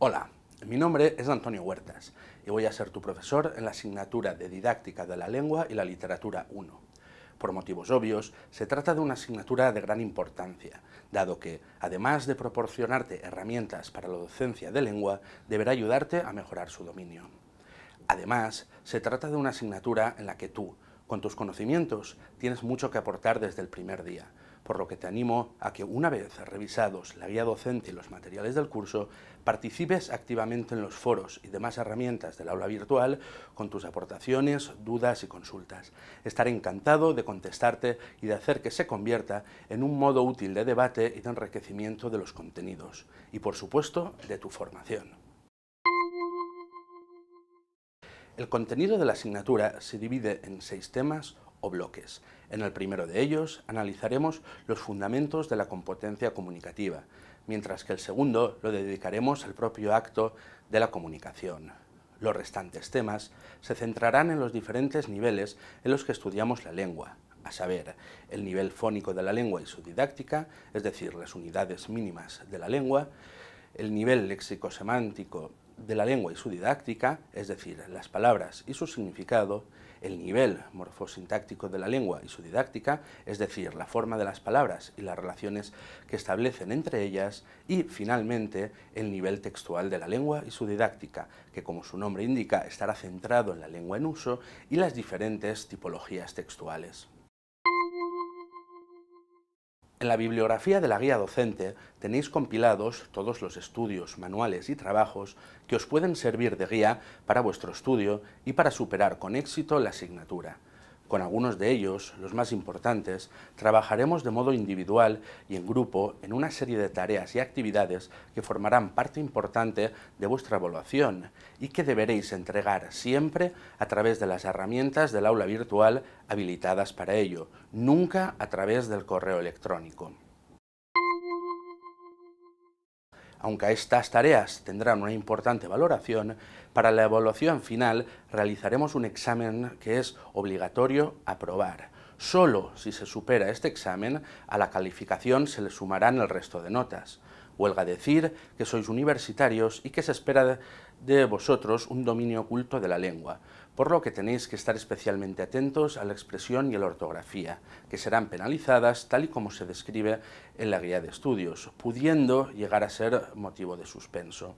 Hola, mi nombre es Antonio Huertas y voy a ser tu profesor en la asignatura de Didáctica de la Lengua y la Literatura 1. Por motivos obvios, se trata de una asignatura de gran importancia, dado que, además de proporcionarte herramientas para la docencia de lengua, deberá ayudarte a mejorar su dominio. Además, se trata de una asignatura en la que tú, con tus conocimientos, tienes mucho que aportar desde el primer día, por lo que te animo a que una vez revisados la guía docente y los materiales del curso, participes activamente en los foros y demás herramientas del aula virtual con tus aportaciones, dudas y consultas. Estaré encantado de contestarte y de hacer que se convierta en un modo útil de debate y de enriquecimiento de los contenidos, y por supuesto de tu formación. El contenido de la asignatura se divide en seis temas o bloques. En el primero de ellos analizaremos los fundamentos de la competencia comunicativa, mientras que el segundo lo dedicaremos al propio acto de la comunicación. Los restantes temas se centrarán en los diferentes niveles en los que estudiamos la lengua, a saber, el nivel fónico de la lengua y su didáctica, es decir, las unidades mínimas de la lengua, el nivel léxico-semántico de la lengua y su didáctica, es decir, las palabras y su significado, el nivel morfosintáctico de la lengua y su didáctica, es decir, la forma de las palabras y las relaciones que establecen entre ellas, y finalmente el nivel textual de la lengua y su didáctica, que como su nombre indica estará centrado en la lengua en uso y las diferentes tipologías textuales. En la bibliografía de la guía docente tenéis compilados todos los estudios, manuales y trabajos que os pueden servir de guía para vuestro estudio y para superar con éxito la asignatura. Con algunos de ellos, los más importantes, trabajaremos de modo individual y en grupo en una serie de tareas y actividades que formarán parte importante de vuestra evaluación y que deberéis entregar siempre a través de las herramientas del aula virtual habilitadas para ello, nunca a través del correo electrónico. Aunque estas tareas tendrán una importante valoración, para la evaluación final realizaremos un examen que es obligatorio aprobar. Solo si se supera este examen, a la calificación se le sumarán el resto de notas. Huelga decir que sois universitarios y que se espera de vosotros un dominio oculto de la lengua, por lo que tenéis que estar especialmente atentos a la expresión y a la ortografía, que serán penalizadas tal y como se describe en la guía de estudios, pudiendo llegar a ser motivo de suspenso.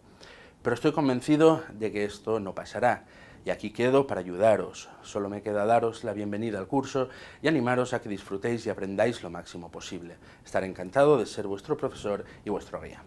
Pero estoy convencido de que esto no pasará, y aquí quedo para ayudaros. Solo me queda daros la bienvenida al curso y animaros a que disfrutéis y aprendáis lo máximo posible. Estaré encantado de ser vuestro profesor y vuestro guía.